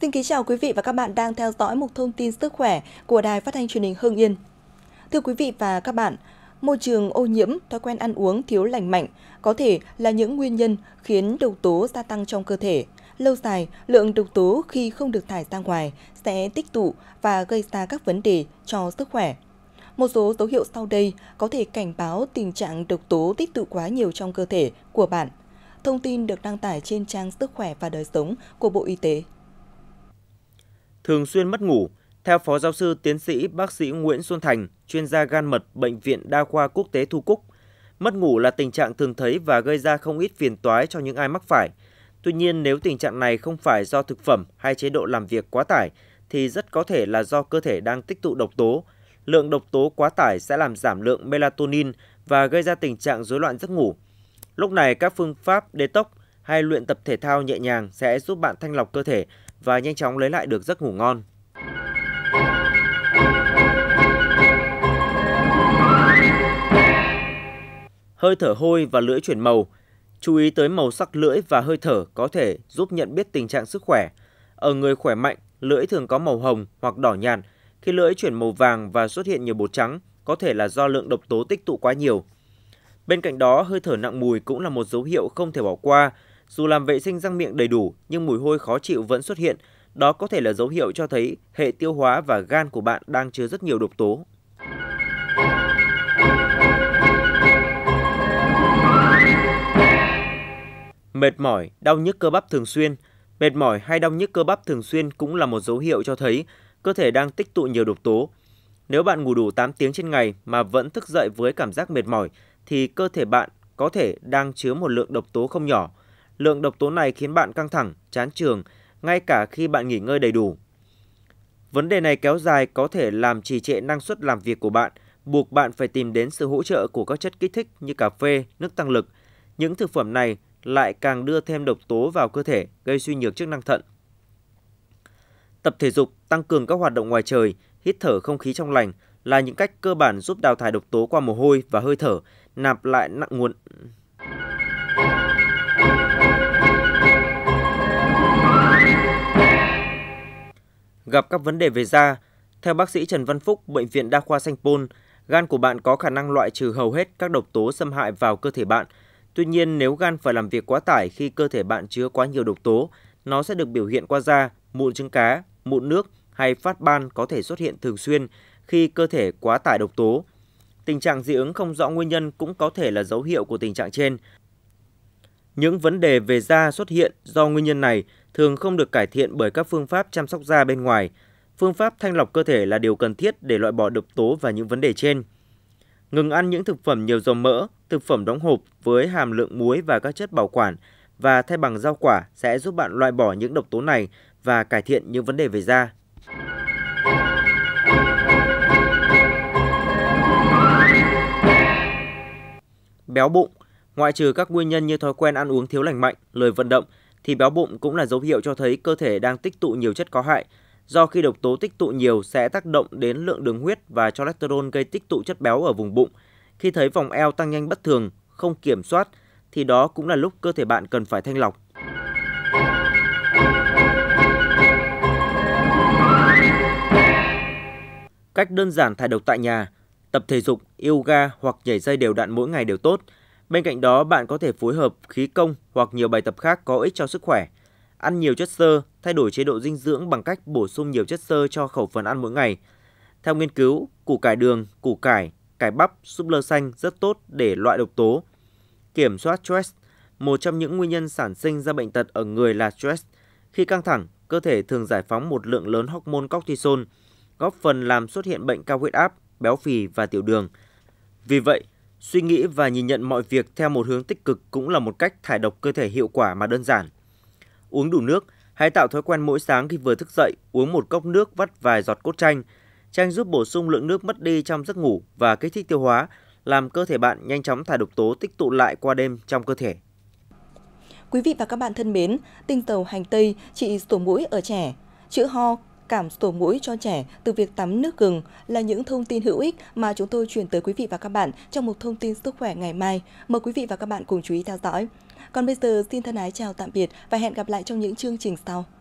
Xin kính chào quý vị và các bạn đang theo dõi mục thông tin sức khỏe của Đài Phát thanh Truyền hình Hưng Yên. Thưa quý vị và các bạn, môi trường ô nhiễm, thói quen ăn uống thiếu lành mạnh có thể là những nguyên nhân khiến độc tố gia tăng trong cơ thể. Lâu dài, lượng độc tố khi không được thải ra ngoài sẽ tích tụ và gây ra các vấn đề cho sức khỏe. Một số dấu hiệu sau đây có thể cảnh báo tình trạng độc tố tích tụ quá nhiều trong cơ thể của bạn. Thông tin được đăng tải trên trang Sức khỏe và đời sống của Bộ Y tế thường xuyên mất ngủ. Theo Phó Giáo sư Tiến sĩ Bác sĩ Nguyễn Xuân Thành, chuyên gia gan mật Bệnh viện Đa khoa Quốc tế Thu Cúc, mất ngủ là tình trạng thường thấy và gây ra không ít phiền toái cho những ai mắc phải. Tuy nhiên, nếu tình trạng này không phải do thực phẩm hay chế độ làm việc quá tải, thì rất có thể là do cơ thể đang tích tụ độc tố. Lượng độc tố quá tải sẽ làm giảm lượng melatonin và gây ra tình trạng rối loạn giấc ngủ. Lúc này, các phương pháp detox hay luyện tập thể thao nhẹ nhàng sẽ giúp bạn thanh lọc cơ thể, và nhanh chóng lấy lại được giấc ngủ ngon. Hơi thở hôi và lưỡi chuyển màu. Chú ý tới màu sắc lưỡi và hơi thở có thể giúp nhận biết tình trạng sức khỏe. Ở người khỏe mạnh, lưỡi thường có màu hồng hoặc đỏ nhạt. Khi lưỡi chuyển màu vàng và xuất hiện nhiều bột trắng, có thể là do lượng độc tố tích tụ quá nhiều. Bên cạnh đó, hơi thở nặng mùi cũng là một dấu hiệu không thể bỏ qua dù làm vệ sinh răng miệng đầy đủ nhưng mùi hôi khó chịu vẫn xuất hiện, đó có thể là dấu hiệu cho thấy hệ tiêu hóa và gan của bạn đang chứa rất nhiều độc tố. Mệt mỏi, đau nhức cơ bắp thường xuyên. Mệt mỏi hay đau nhức cơ bắp thường xuyên cũng là một dấu hiệu cho thấy cơ thể đang tích tụ nhiều độc tố. Nếu bạn ngủ đủ 8 tiếng trên ngày mà vẫn thức dậy với cảm giác mệt mỏi thì cơ thể bạn có thể đang chứa một lượng độc tố không nhỏ – lượng độc tố này khiến bạn căng thẳng, chán trường, ngay cả khi bạn nghỉ ngơi đầy đủ. Vấn đề này kéo dài có thể làm trì trệ năng suất làm việc của bạn, buộc bạn phải tìm đến sự hỗ trợ của các chất kích thích như cà phê, nước tăng lực. Những thực phẩm này lại càng đưa thêm độc tố vào cơ thể, gây suy nhược chức năng thận. Tập thể dục, tăng cường các hoạt động ngoài trời, hít thở không khí trong lành là những cách cơ bản giúp đào thải độc tố qua mồ hôi và hơi thở, nạp lại nặng nguồn gặp các vấn đề về da. Theo bác sĩ Trần Văn Phúc, Bệnh viện Đa khoa Sanh Pôn, gan của bạn có khả năng loại trừ hầu hết các độc tố xâm hại vào cơ thể bạn. Tuy nhiên, nếu gan phải làm việc quá tải khi cơ thể bạn chứa quá nhiều độc tố, nó sẽ được biểu hiện qua da, mụn trứng cá, mụn nước hay phát ban có thể xuất hiện thường xuyên khi cơ thể quá tải độc tố. Tình trạng dị ứng không rõ nguyên nhân cũng có thể là dấu hiệu của tình trạng trên. Những vấn đề về da xuất hiện do nguyên nhân này thường không được cải thiện bởi các phương pháp chăm sóc da bên ngoài. Phương pháp thanh lọc cơ thể là điều cần thiết để loại bỏ độc tố và những vấn đề trên. Ngừng ăn những thực phẩm nhiều dầu mỡ, thực phẩm đóng hộp với hàm lượng muối và các chất bảo quản và thay bằng rau quả sẽ giúp bạn loại bỏ những độc tố này và cải thiện những vấn đề về da. Béo bụng, ngoại trừ các nguyên nhân như thói quen ăn uống thiếu lành mạnh, lời vận động thì béo bụng cũng là dấu hiệu cho thấy cơ thể đang tích tụ nhiều chất có hại. Do khi độc tố tích tụ nhiều sẽ tác động đến lượng đường huyết và cholesterol gây tích tụ chất béo ở vùng bụng. Khi thấy vòng eo tăng nhanh bất thường, không kiểm soát thì đó cũng là lúc cơ thể bạn cần phải thanh lọc. Cách đơn giản thải độc tại nhà, tập thể dục, yoga hoặc nhảy dây đều đặn mỗi ngày đều tốt. Bên cạnh đó, bạn có thể phối hợp khí công hoặc nhiều bài tập khác có ích cho sức khỏe. Ăn nhiều chất xơ, thay đổi chế độ dinh dưỡng bằng cách bổ sung nhiều chất xơ cho khẩu phần ăn mỗi ngày. Theo nghiên cứu, củ cải đường, củ cải, cải bắp, súp lơ xanh rất tốt để loại độc tố. Kiểm soát stress Một trong những nguyên nhân sản sinh ra bệnh tật ở người là stress. Khi căng thẳng, cơ thể thường giải phóng một lượng lớn hormone cortisol, góp phần làm xuất hiện bệnh cao huyết áp, béo phì và tiểu đường. Vì vậy, Suy nghĩ và nhìn nhận mọi việc theo một hướng tích cực cũng là một cách thải độc cơ thể hiệu quả mà đơn giản. Uống đủ nước, hãy tạo thói quen mỗi sáng khi vừa thức dậy uống một cốc nước vắt vài giọt cốt chanh. Chanh giúp bổ sung lượng nước mất đi trong giấc ngủ và kích thích tiêu hóa, làm cơ thể bạn nhanh chóng thải độc tố tích tụ lại qua đêm trong cơ thể. Quý vị và các bạn thân mến, tinh dầu hành tây trị sổ mũi ở trẻ, chữa ho, cảm sổ mũi cho trẻ từ việc tắm nước gừng là những thông tin hữu ích mà chúng tôi truyền tới quý vị và các bạn trong một thông tin sức khỏe ngày mai. Mời quý vị và các bạn cùng chú ý theo dõi. Còn bây giờ xin thân ái chào tạm biệt và hẹn gặp lại trong những chương trình sau.